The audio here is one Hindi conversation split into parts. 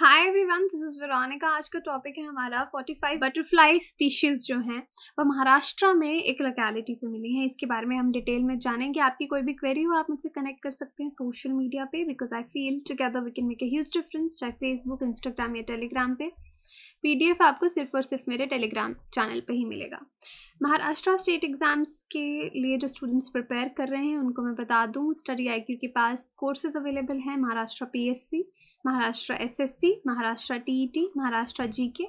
hi everyone this is Veronica आज का टॉपिक है हमारा 45 बटरफ्लाई स्पीशीज जो हैं वह महाराष्ट्र में एक लोकेलिटी से मिली हैं इसके बारे में हम डिटेल में जानेंगे आपकी कोई भी क्वेरी हो आप मुझसे कनेक्ट कर सकते हैं सोशल मीडिया पे because I feel together we can make a huge difference चाहे फेसबुक इंस्टाग्राम या टेलीग्राम पे पीडीएफ आपको सिर्फ और सिर्फ मेरे टेलीग्राम चैनल पे ही मिलेगा महाराष्ट्र स्टेट एग्ज़ाम्स के लिए जो स्टूडेंट्स प्रिपेयर कर रहे हैं उनको मैं बता दूँ स्टडी आई के पास कोर्सेज अवेलेबल हैं Maharashtra PSC Maharashtra SSC Maharashtra TET e Maharashtra GK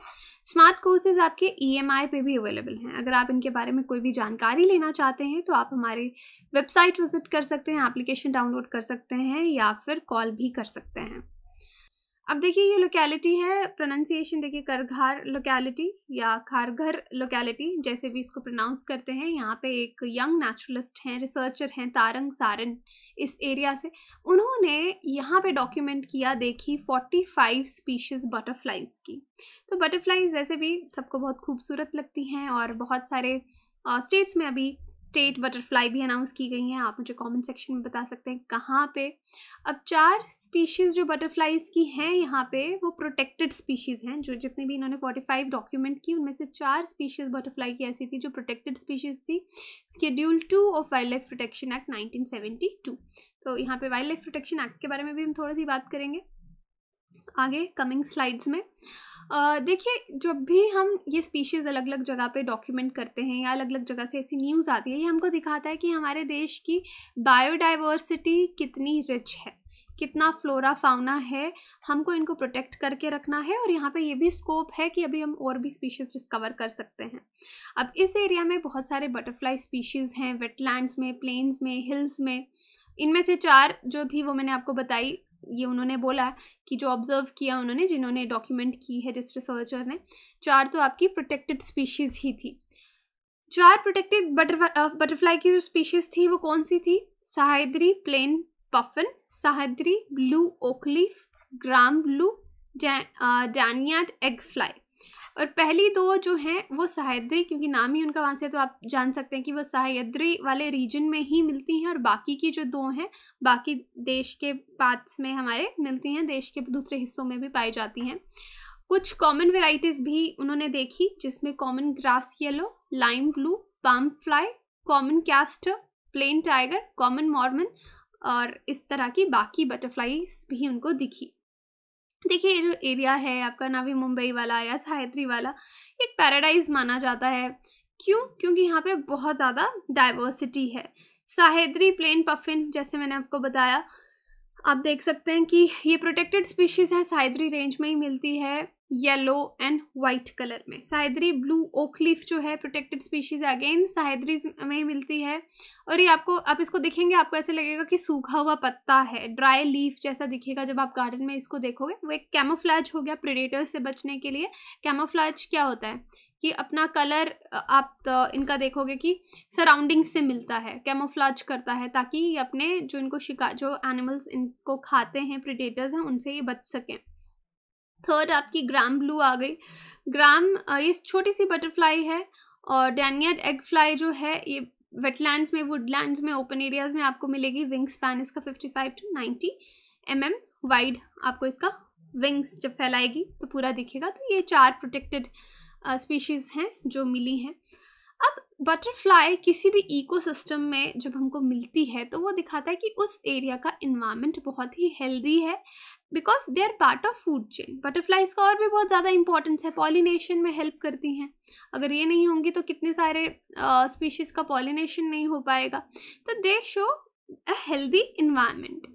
smart courses आपके ईएमआई e पे भी अवेलेबल हैं अगर आप इनके बारे में कोई भी जानकारी लेना चाहते हैं तो आप हमारे वेबसाइट विजिट कर सकते हैं एप्लीकेशन डाउनलोड कर सकते हैं या फिर कॉल भी कर सकते हैं अब देखिए ये लोकेलिटी है प्रोनाउंसिएशन देखिए करघार लोकेलिटी या खारघर लोकेलिटी जैसे भी इसको प्रोनाउंस करते हैं यहाँ पे एक यंग नेचुरलिस्ट हैं रिसर्चर हैं तारंग सारन इस एरिया से उन्होंने यहाँ पे डॉक्यूमेंट किया देखी 45 स्पीशीज़ बटरफ्लाइज की तो बटरफ्लाइज जैसे भी सबको बहुत खूबसूरत लगती हैं और बहुत सारे स्टेट्स में अभी स्टेट बटरफ्लाई भी अनाउंस की गई हैं आप मुझे कमेंट सेक्शन में बता सकते हैं कहाँ पे अब चार स्पीशीज़ जो बटरफ्लाइज की हैं यहाँ पे वो प्रोटेक्टेड स्पीशीज़ हैं जो जितने भी इन्होंने 45 डॉक्यूमेंट की उनमें से चार स्पीशीज़ बटरफ्लाई की ऐसी थी जो प्रोटेक्टेड स्पीशीज़ थी schedule two of wild life protection act nineteen तो यहाँ पर वाइल्ड लाइफ प्रोटेक्शन एक्ट के बारे में भी हम थोड़ी सी बात करेंगे आगे कमिंग स्लाइड्स में देखिए जब भी हम ये स्पीशीज़ अलग अलग जगह पे डॉक्यूमेंट करते हैं या अलग अलग जगह से ऐसी न्यूज़ आती है ये हमको दिखाता है कि हमारे देश की बायोडाइवर्सिटी कितनी रिच है कितना फ्लोरा फाउना है हमको इनको प्रोटेक्ट करके रखना है और यहाँ पे ये भी स्कोप है कि अभी हम और भी स्पीशीज़ डिस्कवर कर सकते हैं अब इस एरिया में बहुत सारे बटरफ्लाई स्पीशीज़ हैं वेटलैंड्स में प्लेन्स में हिल्स में इनमें से चार जो थी वो मैंने आपको बताई ये उन्होंने बोला कि जो ऑब्जर्व किया उन्होंने जिन्होंने डॉक्यूमेंट की है जिस रिसर्चर ने चार तो आपकी प्रोटेक्टेड स्पीशीज़ ही थी चार प्रोटेक्टेड बटरफ्लाई बटरफ्लाई की जो स्पीशीज़ थी वो कौन सी थी Sahyadri plain puffin Sahyadri blue oakleaf gram blue danaid eggfly और पहली दो जो हैं वो सहायद्री क्योंकि नाम ही उनका वहाँ से तो आप जान सकते हैं कि वो सहायद्री वाले रीजन में ही मिलती हैं और बाकी की जो दो हैं बाकी देश के पार्ट्स में हमारे मिलती हैं देश के दूसरे हिस्सों में भी पाई जाती हैं कुछ कॉमन वेराइटीज़ भी उन्होंने देखी जिसमें common grass yellow lime blue palm fly common castor plain tiger common Mormon और इस तरह की बाकी बटरफ्लाईज भी उनको दिखी देखिए ये जो एरिया है आपका नावी मुंबई वाला या सायत्री वाला एक पैराडाइज माना जाता है क्यों क्योंकि यहाँ पे बहुत ज़्यादा डाइवर्सिटी है साहेद्री प्लेन पफिन जैसे मैंने आपको बताया आप देख सकते हैं कि ये प्रोटेक्टेड स्पीशीज़ है साहेद्री रेंज में ही मिलती है येलो एंड वाइट कलर में साइद्री ब्लू लीफ जो है प्रोटेक्टेड स्पीशीज अगेन साइद्रीज में मिलती है और ये आपको आप इसको देखेंगे आपको ऐसे लगेगा कि सूखा हुआ पत्ता है ड्राई लीफ जैसा दिखेगा जब आप गार्डन में इसको देखोगे वो एक कैमोफ्लाज हो गया प्रेडेटर से बचने के लिए कैमोफ्लाज क्या होता है कि अपना कलर आप तो इनका देखोगे कि सराउंडिंग से मिलता है कैमोफ्लाज करता है ताकि अपने जो इनको शिकार जो एनिमल्स इनको खाते हैं प्रिडेटर्स हैं उनसे ये बच सकें थर्ड आपकी ग्राम ब्लू आ गई ग्राम ये छोटी सी बटरफ्लाई है और डैनियड एग फ्लाई जो है ये वेटलैंड्स में वुडलैंड्स में ओपन एरियाज़ में आपको मिलेगी विंग्स पैन इसका 55 टू 90 एम एम वाइड आपको इसका विंग्स जब फैलाएगी तो पूरा दिखेगा तो ये चार प्रोटेक्टेड स्पीशीज़ हैं जो मिली हैं बटरफ्लाई किसी भी इकोसिस्टम में जब हमको मिलती है तो वो दिखाता है कि उस एरिया का इन्वायरमेंट बहुत ही हेल्दी है because they are part of food chain butterflies का और भी बहुत ज़्यादा इंपॉर्टेंस है पॉलिनेशन में हेल्प करती हैं अगर ये नहीं होंगी तो कितने सारे स्पीशीज़ uh, का पॉलिनेशन नहीं हो पाएगा तो they show a healthy environment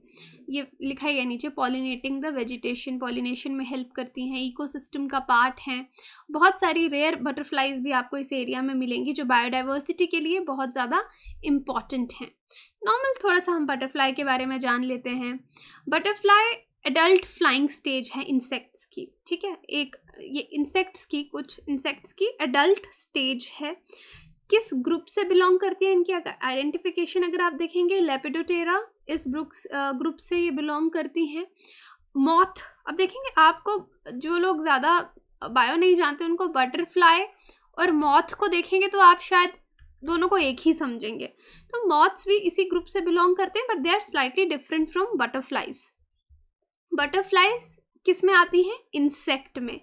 ये लिखा है नीचे पॉलिनेटिंग द वेजिटेशन पॉलिनेशन में हेल्प करती हैं इकोसिस्टम का पार्ट हैं बहुत सारी रेयर बटरफ्लाइज भी आपको इस एरिया में मिलेंगी जो बायोडाइवर्सिटी के लिए बहुत ज़्यादा इम्पॉर्टेंट हैं नॉर्मल थोड़ा सा हम बटरफ्लाई के बारे में जान लेते हैं बटरफ्लाई एडल्ट फ्लाइंग स्टेज है इंसेक्ट्स की ठीक है एक ये इंसेक्ट्स की कुछ इंसेक्ट्स की एडल्ट स्टेज है किस ग्रुप से बिलोंग करती है इनकी आइडेंटिफिकेशन अगर आप देखेंगे लेपिडोटेरा इस ब्रुक्स ग्रुप से ये बिलोंग करती हैं मॉथ अब देखेंगे आपको जो लोग ज़्यादा बायो नहीं जानते उनको बटरफ्लाई और मॉथ को देखेंगे तो आप शायद दोनों को एक ही समझेंगे तो मॉथ्स भी इसी ग्रुप से बिलोंग करते हैं but they are slightly different from butterflies butterflies किस में आती हैं इंसेक्ट में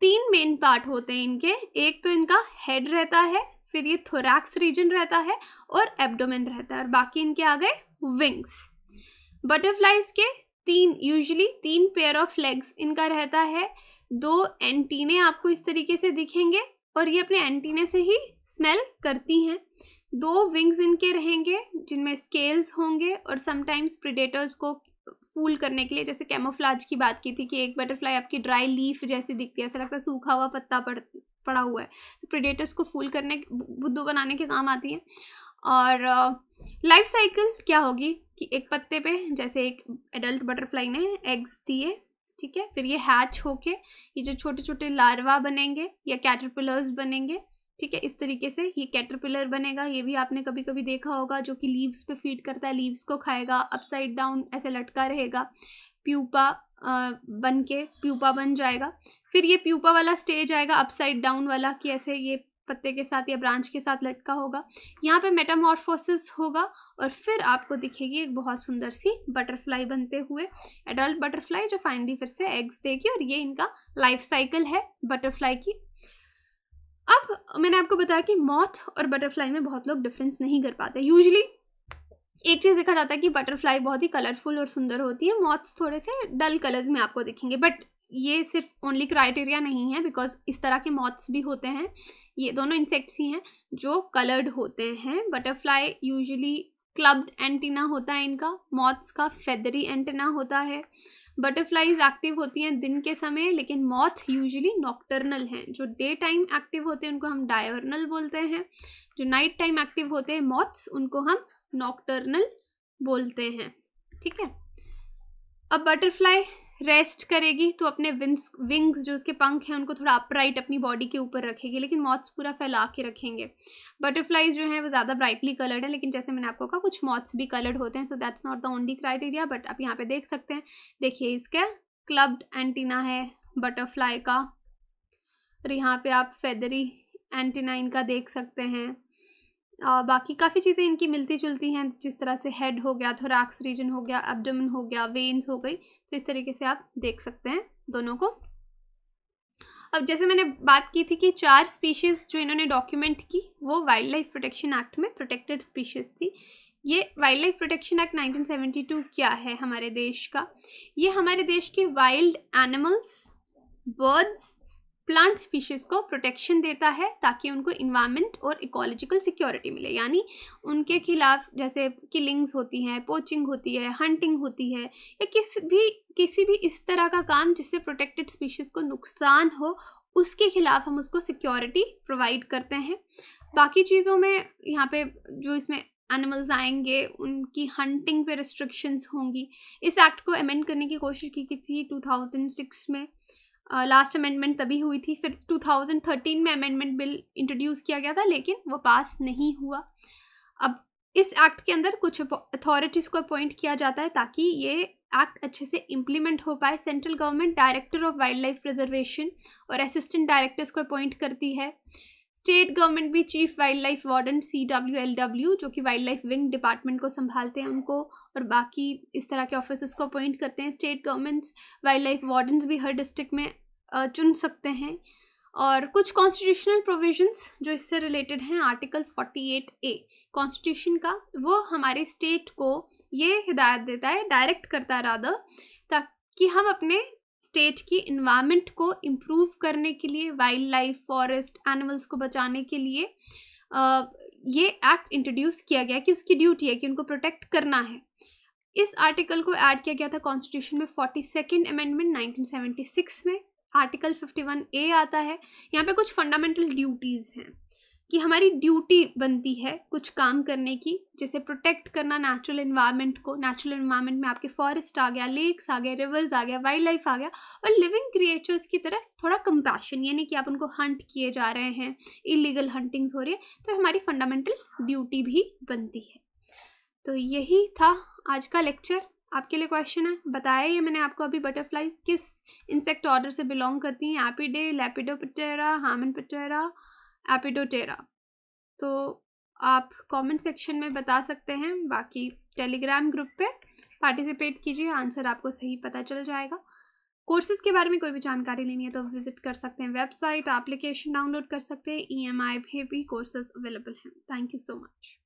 तीन मेन पार्ट होते हैं इनके एक तो इनका हेड रहता है फिर ये थोरैक्स रीजन रहता है और एब्डोमेन रहता है और बाकी इनके आ गए विंग्स बटरफ्लाइज के तीन यूजली तीन पेयर ऑफ लेग्स इनका रहता है दो एंटीने आपको इस तरीके से दिखेंगे और ये अपने एंटीने से ही स्मेल करती हैं दो विंग्स इनके रहेंगे जिनमें स्केल्स होंगे और समटाइम्स प्रिडेटर्स को फूल करने के लिए जैसे कैमोफ्लाज की बात की थी कि एक बटरफ्लाई आपकी ड्राई लीफ जैसी दिखती है ऐसा लगता है सूखा हुआ पत्ता पड़ पड़ा हुआ है तो प्रेडेटर्स को फूल करने बुद्धू बनाने के काम आती है और लाइफ साइकिल क्या होगी कि एक पत्ते पे जैसे एक एडल्ट बटरफ्लाई ने एग्स दिए ठीक है फिर ये हैच होके ये जो छोटे छोटे लार्वा बनेंगे या कैटरपिलर्स बनेंगे ठीक है इस तरीके से ये कैटरपिलर बनेगा ये भी आपने कभी कभी देखा होगा जो कि लीव्स पे फीड करता है लीव्स को खाएगा अपसाइड डाउन ऐसे लटका रहेगा प्यूपा बन के प्यूपा बन जाएगा फिर ये प्यूपा वाला स्टेज आएगा अपसाइड डाउन वाला कि ऐसे ये पत्ते के साथ या ब्रांच के साथ लटका होगा यहाँ पे मेटामॉर्फोसिस होगा और फिर आपको दिखेगी एक बहुत सुंदर सी बटरफ्लाई बनते हुए एडल्ट बटरफ्लाई जो फाइनली फिर से एग्स देगी और ये इनका लाइफ साइकिल है बटरफ्लाई की अब मैंने आपको बताया कि मॉथ और बटरफ्लाई में बहुत लोग डिफरेंस नहीं कर पाते यूजली एक चीज़ देखा जाता है कि बटरफ्लाई बहुत ही कलरफुल और सुंदर होती है मॉथ्स थोड़े से डल कलर्स में आपको दिखेंगे बट ये सिर्फ ओनली क्राइटेरिया नहीं है बिकॉज इस तरह के मॉथ्स भी होते हैं ये दोनों इंसेक्ट्स ही हैं जो कलर्ड होते हैं बटरफ्लाई यूजली क्लब्ड एंटीना होता है इनका मॉथ्स का फेदरी एंटीना होता है बटरफ्लाइज एक्टिव होती हैं दिन के समय लेकिन मॉथ यूजुअली नॉक्टर्नल हैं जो डे टाइम एक्टिव होते हैं उनको हम डायर्नल बोलते हैं जो नाइट टाइम एक्टिव होते हैं मॉथ्स उनको हम नॉक्टर्नल बोलते हैं ठीक है अब बटरफ्लाई रेस्ट करेगी तो अपने विंग्स विंग्स जो उसके पंख हैं उनको थोड़ा अपराइट अपनी बॉडी के ऊपर रखेगी लेकिन मॉथ्स पूरा फैला के रखेंगे बटरफ्लाइज जो है वो ज़्यादा ब्राइटली कलर्ड है लेकिन जैसे मैंने आपको कहा कुछ मॉथ्स भी कलर्ड होते हैं so that's not the only criteria but आप यहाँ पे देख सकते हैं देखिए इसके क्लब्ड एंटीना है बटरफ्लाई का और यहाँ पर आप फेदरी एंटीना इनका देख सकते हैं और बाकी काफ़ी चीज़ें इनकी मिलती जुलती हैं जिस तरह से हेड हो गया थोराक्स रीजन हो गया एबडमन हो गया वेन्स हो गई तो इस तरीके से आप देख सकते हैं दोनों को अब जैसे मैंने बात की थी कि चार स्पीशीज़ जो इन्होंने डॉक्यूमेंट की वो वाइल्ड लाइफ प्रोटेक्शन एक्ट में प्रोटेक्टेड स्पीशीज़ थी ये वाइल्ड लाइफ प्रोटेक्शन एक्ट 1972 क्या है हमारे देश का ये हमारे देश के wild animals birds plant species को प्रोटेक्शन देता है ताकि उनको इन्वायरमेंट और इकोलॉजिकल सिक्योरिटी मिले यानी उनके खिलाफ जैसे किलिंग्स होती हैं पोचिंग होती है हंटिंग होती है या किस भी किसी भी इस तरह का काम जिससे प्रोटेक्टेड स्पीशीज़ को नुकसान हो उसके खिलाफ हम उसको सिक्योरिटी प्रोवाइड करते हैं बाकी चीज़ों में यहाँ पे जो इसमें एनिमल्स आएंगे उनकी हंटिंग पे रिस्ट्रिक्शंस होंगी इस एक्ट को अमेंड करने की कोशिश की थी 2006 में लास्ट अमेंडमेंट तभी हुई थी फिर 2013 में अमेंडमेंट बिल इंट्रोड्यूस किया गया था लेकिन वो पास नहीं हुआ अब इस एक्ट के अंदर कुछ अथॉरिटीज़ को अपॉइंट किया जाता है ताकि ये एक्ट अच्छे से इम्प्लीमेंट हो पाए central government director of wild life preservation और असिस्टेंट डायरेक्टर्स को अपॉइंट करती है स्टेट गवर्नमेंट भी chief wild life warden C W L W जो कि वाइल्ड लाइफ विंग डिपार्टमेंट को संभालते हैं उनको और बाकी इस तरह के ऑफिसर्स को अपॉइंट करते हैं state governments wild life warden भी हर डिस्ट्रिक्ट में चुन सकते हैं और कुछ कॉन्स्टिट्यूशनल प्रोविजंस जो इससे रिलेटेड हैं article forty eight A constitution का वो हमारे स्टेट को ये हिदायत देता है डायरेक्ट करता है राधा ताकि हम अपने स्टेट की इन्वामेंट को इम्प्रूव करने के लिए वाइल्ड लाइफ फॉरेस्ट एनिमल्स को बचाने के लिए ये एक्ट इंट्रोड्यूस किया गया कि उसकी ड्यूटी है कि उनको प्रोटेक्ट करना है इस आर्टिकल को ऐड किया गया था कॉन्स्टिट्यूशन में फोर्टी सेकेंड अमेंडमेंट सिक्स में आर्टिकल वन ए आता है यहाँ पे कुछ फंडामेंटल ड्यूटीज़ हैं कि हमारी ड्यूटी बनती है कुछ काम करने की जैसे प्रोटेक्ट करना नेचुरल इन्वायरमेंट को नेचुरल इन्वायरमेंट में आपके फॉरेस्ट आ गया लेक्स आ गया रिवर्स आ गया वाइल्ड लाइफ आ गया और लिविंग क्रिएचर्स की तरह थोड़ा कंपैशन यानी कि आप उनको हंट किए जा रहे हैं इलीगल हंटिंग्स हो रही है तो हमारी फंडामेंटल ड्यूटी भी बनती है तो यही था आज का लेक्चर आपके लिए क्वेश्चन है बताया ये मैंने आपको अभी बटरफ्लाइज किस इंसेक्ट ऑर्डर से बिलोंग करती हैं एपिडे लेपिडोपटेरा हामन पटेरा एपिडोटेरा तो आप कमेंट सेक्शन में बता सकते हैं बाकी टेलीग्राम ग्रुप पे पार्टिसिपेट कीजिए आंसर आपको सही पता चल जाएगा कोर्सेज के बारे में कोई भी जानकारी लेनी है तो विजिट कर सकते हैं वेबसाइट एप्लीकेशन डाउनलोड कर सकते हैं ई एम आई भी कोर्सेज अवेलेबल हैं थैंक यू सो मच